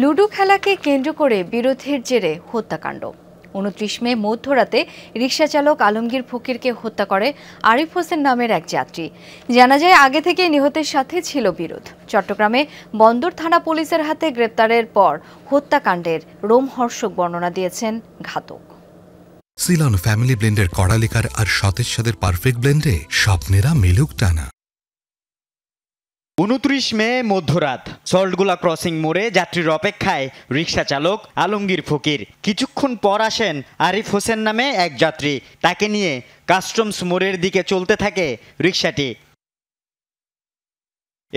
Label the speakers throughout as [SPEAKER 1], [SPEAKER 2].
[SPEAKER 1] ludo খেলাকে কেন্দ্র করে বিরোধের জেরে হত্যাকাণ্ড উনত্রিশ মে মধ্যরাতে রিকশাচালক আলমগীর ফকিরকে হত্যা করে আরিফ হোসেন নামের এক যাত্রী জানা যায় আগে থেকে নিহতের সাথে ছিল বিরোধ চট্টগ্রামে বন্দর থানা পুলিশের হাতে গ্রেপ্তারের পর হত্যাকাণ্ডের রোমহর্ষক বর্ণনা দিয়েছেন ঘাতক
[SPEAKER 2] সিলন ফ্যামিলি ব্লেন্ডের কড়ালিকার আর সতেজ সাদের পারফেক্ট ব্লেন্ডে স্বপ্নেরা মিলুক টানা উনত্রিশ মে মধ্যরাত সল্টগুলা ক্রসিং মোড়ে যাত্রীর অপেক্ষায় রিক্সা চালক আলমগীর ফকির কিছুক্ষণ পর আসেন আরিফ হোসেন নামে এক যাত্রী তাকে নিয়ে কাস্টমস মোড়ের দিকে চলতে থাকে রিক্সাটি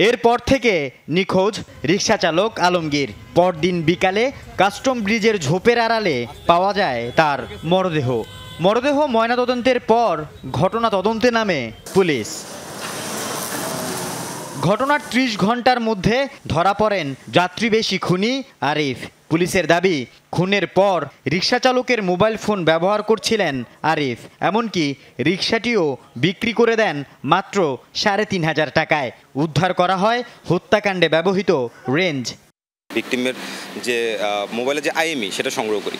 [SPEAKER 2] এরপর থেকে নিখোঁজ রিক্সা চালক আলমগীর পরদিন বিকালে কাস্টম ব্রিজের ঝোপের আড়ালে পাওয়া যায় তার মরদেহ মরদেহ ময়নাতদন্তের পর ঘটনা তদন্তে নামে পুলিশ ঘটনার ত্রিশ ঘন্টার মধ্যে ধরা পড়েন যাত্রীবেশী খুনি আরিফ পুলিশের দাবি খুনের পর রিক্সা চালকের মোবাইল ফোন ব্যবহার করছিলেন আরিফ এমনকি রিক্সাটিও বিক্রি করে দেন মাত্র সাড়ে তিন হাজার টাকায় উদ্ধার করা হয় হত্যাকাণ্ডে ব্যবহৃত রেঞ্জ ভিক্টিমের যে মোবাইলে যে আইএমই সেটা সংগ্রহ করি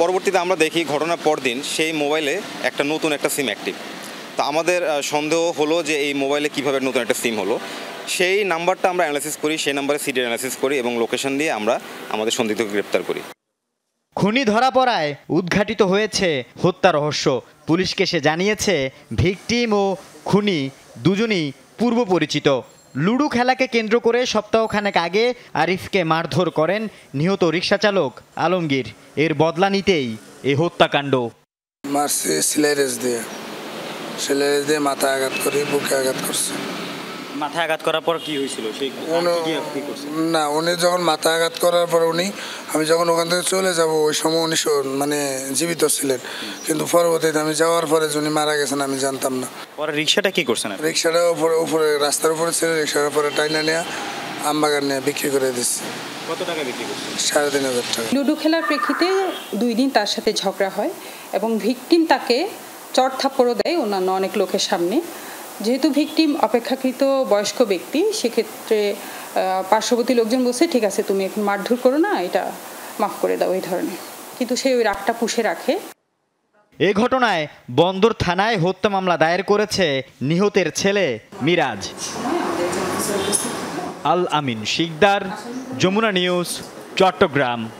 [SPEAKER 2] পরবর্তীতে আমরা দেখি ঘটনার পরদিন সেই মোবাইলে একটা নতুন একটা সিম অ্যাক্টিভ তা আমাদের সন্দেহ হলো যে এই মোবাইলে কিভাবে নতুন একটা সিম হলো সেই নাম্বারটা আমরা অ্যানালাইসিস করি সেই নাম্বারে সিডি অ্যানালাইসিস করি এবং লোকেশন দিয়ে আমরা আমাদের সন্দিগ্ধকে গ্রেপ্তার করি খুনি ধরা পড়ায় উদ্ঘাটিত হয়েছে হত্যা রহস্য পুলিশকে সে জানিয়েছে ভিকটিম ও খুনি দুজনই পূর্ব পরিচিত লুডু খেলাকে কেন্দ্র করে সপ্তাহখানেক আগে আরিফকে মারধর করেন নিহত রিক্সাচালক আলমগীর এর বদলা নিতেই এ হত্যাকাণ্ড
[SPEAKER 1] মারছে সিলাইরেজ দিয়ে সিলাইরেজ দিয়ে মাথা আঘাত করে বুকে আঘাত করছে মাথায় আঘাত করার পর কি হয়েছিল না উনি যখন মাথায় আঘাত করার পর উনি আমি যখন ওখান থেকে চলে যাব ওই সময় উনি মানে জীবিত ছিলেন কিন্তু পরবর্তীতে আমি যাওয়ার পরে উনি মারা গেছেন আমি জানতাম না
[SPEAKER 2] পরে রিক্সাটা কি করছেন
[SPEAKER 1] রিক্সাটা উপরে উপরে রাস্তার উপরে ছিল রিক্সার উপরে টাইনা নেওয়া আমবাগান নিয়ে বিক্রি করে দিচ্ছে সাড়ে তিন হাজার
[SPEAKER 3] লুডো খেলার প্রেক্ষিতে দুই দিন তার সাথে ঝগড়া হয় এবং ভিকটিম তাকে চড় থাপ্পড়ও দেয় অন্যান্য অনেক লোকের সামনে যেহেতু ভিকটিম অপেক্ষাকৃত বয়স্ক ব্যক্তি সেক্ষেত্রে পার্শ্ববর্তী লোকজন বলছে ঠিক আছে তুমি এখন মারধর করো না এটা মাফ করে দাও এই ধরনের কিন্তু সে ওই রাগটা পুষে রাখে
[SPEAKER 2] এ ঘটনায় বন্দর থানায় হত্যা মামলা দায়ের করেছে নিহতের ছেলে মিরাজ আল আমিন শিকদার যমুনা নিউজ চট্টগ্রাম